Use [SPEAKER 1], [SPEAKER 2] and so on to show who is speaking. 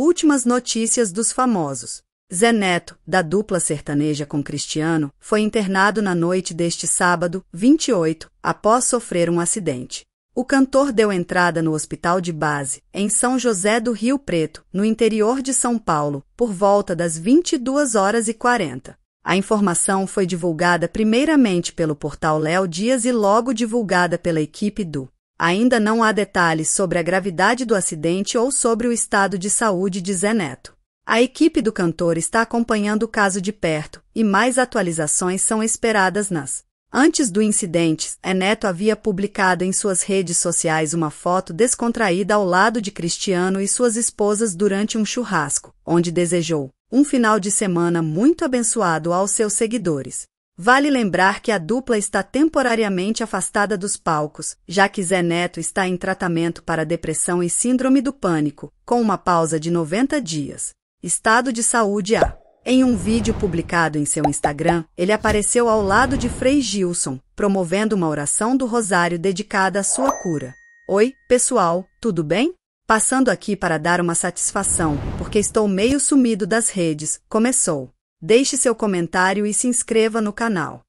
[SPEAKER 1] Últimas notícias dos famosos. Zé Neto, da dupla sertaneja com Cristiano, foi internado na noite deste sábado, 28, após sofrer um acidente. O cantor deu entrada no hospital de base, em São José do Rio Preto, no interior de São Paulo, por volta das 22 horas e 40. A informação foi divulgada primeiramente pelo portal Léo Dias e logo divulgada pela equipe do Ainda não há detalhes sobre a gravidade do acidente ou sobre o estado de saúde de Zé Neto. A equipe do cantor está acompanhando o caso de perto e mais atualizações são esperadas nas. Antes do incidente, Zé Neto havia publicado em suas redes sociais uma foto descontraída ao lado de Cristiano e suas esposas durante um churrasco, onde desejou um final de semana muito abençoado aos seus seguidores. Vale lembrar que a dupla está temporariamente afastada dos palcos, já que Zé Neto está em tratamento para depressão e síndrome do pânico, com uma pausa de 90 dias. Estado de saúde A. Em um vídeo publicado em seu Instagram, ele apareceu ao lado de Frei Gilson, promovendo uma oração do Rosário dedicada à sua cura. Oi, pessoal, tudo bem? Passando aqui para dar uma satisfação, porque estou meio sumido das redes, começou. Deixe seu comentário e se inscreva no canal.